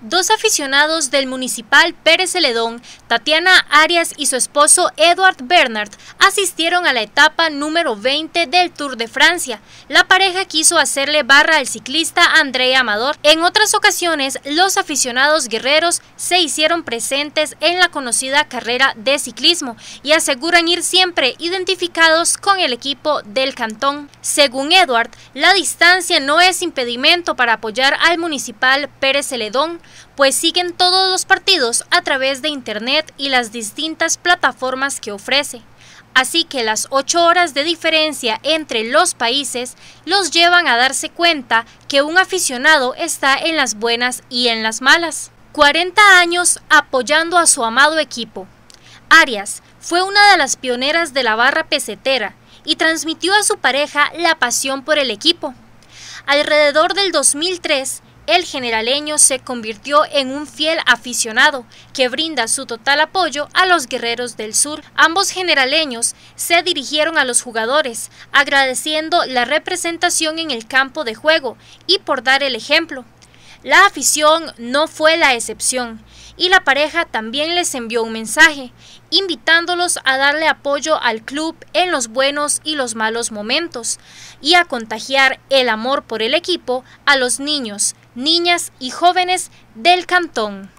Dos aficionados del municipal Pérez Celedón, Tatiana Arias y su esposo Edward Bernard, asistieron a la etapa número 20 del Tour de Francia. La pareja quiso hacerle barra al ciclista André Amador. En otras ocasiones, los aficionados guerreros se hicieron presentes en la conocida carrera de ciclismo y aseguran ir siempre identificados con el equipo del cantón. Según Edward, la distancia no es impedimento para apoyar al municipal Pérez Celedón pues siguen todos los partidos a través de Internet y las distintas plataformas que ofrece. Así que las 8 horas de diferencia entre los países los llevan a darse cuenta que un aficionado está en las buenas y en las malas. 40 años apoyando a su amado equipo. Arias fue una de las pioneras de la barra pesetera y transmitió a su pareja la pasión por el equipo. Alrededor del 2003 el generaleño se convirtió en un fiel aficionado que brinda su total apoyo a los guerreros del sur. Ambos generaleños se dirigieron a los jugadores, agradeciendo la representación en el campo de juego y por dar el ejemplo. La afición no fue la excepción y la pareja también les envió un mensaje, invitándolos a darle apoyo al club en los buenos y los malos momentos y a contagiar el amor por el equipo a los niños, niñas y jóvenes del cantón.